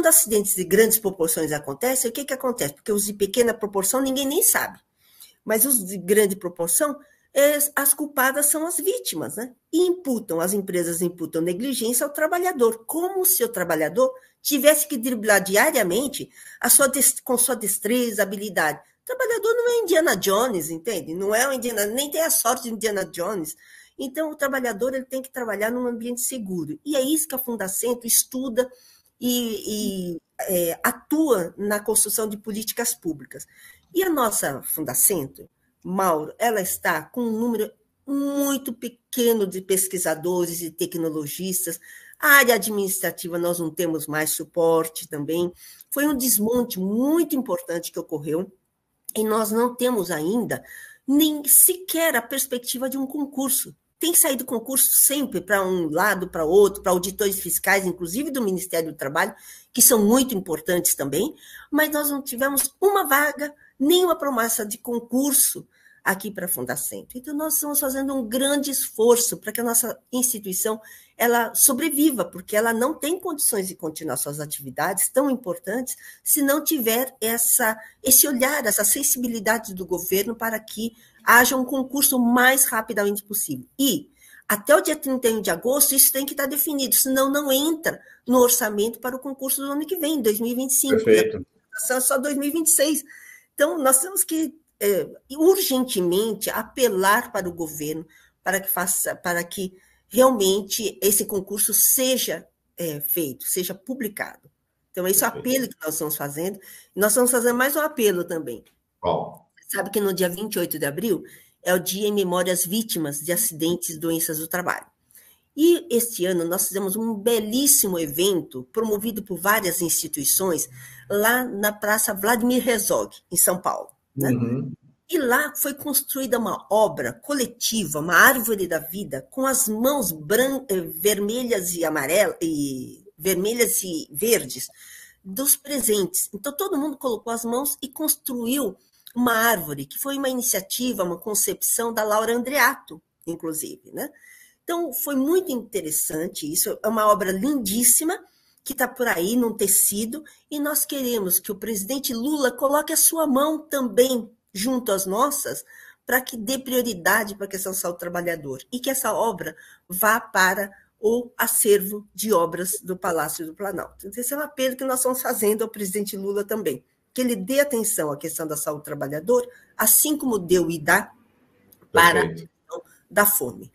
quando acidentes de grandes proporções acontecem, o que, que acontece? Porque os de pequena proporção ninguém nem sabe. Mas os de grande proporção, as culpadas são as vítimas, né? E imputam, as empresas imputam negligência ao trabalhador, como se o trabalhador tivesse que driblar diariamente a sua com sua destreza, habilidade. O trabalhador não é Indiana Jones, entende? Não é o Indiana, nem tem a sorte de Indiana Jones. Então, o trabalhador ele tem que trabalhar num ambiente seguro. E é isso que a Fundacento estuda e, e é, atua na construção de políticas públicas. E a nossa Fundacentro, Mauro, ela está com um número muito pequeno de pesquisadores e tecnologistas. A área administrativa nós não temos mais suporte também. Foi um desmonte muito importante que ocorreu e nós não temos ainda nem sequer a perspectiva de um concurso tem saído concurso sempre para um lado, para outro, para auditores fiscais, inclusive do Ministério do Trabalho, que são muito importantes também, mas nós não tivemos uma vaga, nem uma promessa de concurso aqui para a Fundacentro. Então, nós estamos fazendo um grande esforço para que a nossa instituição ela sobreviva, porque ela não tem condições de continuar suas atividades tão importantes se não tiver essa, esse olhar, essa sensibilidade do governo para que haja um concurso o mais rapidamente possível. E até o dia 31 de agosto, isso tem que estar definido, senão não entra no orçamento para o concurso do ano que vem, 2025. Perfeito. É só 2026. Então, nós temos que é, urgentemente apelar para o governo para que faça, para que realmente esse concurso seja é, feito, seja publicado. Então, é esse é o apelo que nós estamos fazendo. Nós estamos fazendo mais um apelo também. Bom, Sabe que no dia 28 de abril é o dia em memória às vítimas de acidentes e doenças do trabalho. E este ano nós fizemos um belíssimo evento promovido por várias instituições lá na Praça Vladimir Herzog, em São Paulo. Né? Uhum. E lá foi construída uma obra coletiva, uma árvore da vida, com as mãos eh, vermelhas e amarelas, e vermelhas e verdes dos presentes. Então todo mundo colocou as mãos e construiu uma árvore, que foi uma iniciativa, uma concepção da Laura Andreato, inclusive, né? Então, foi muito interessante isso, é uma obra lindíssima que está por aí num tecido e nós queremos que o presidente Lula coloque a sua mão também junto às nossas para que dê prioridade para a questão saúde trabalhador e que essa obra vá para o acervo de obras do Palácio do Planalto. Então, esse é um apelo que nós estamos fazendo ao presidente Lula também que ele dê atenção à questão da saúde do trabalhador, assim como deu e dá para a questão da fome.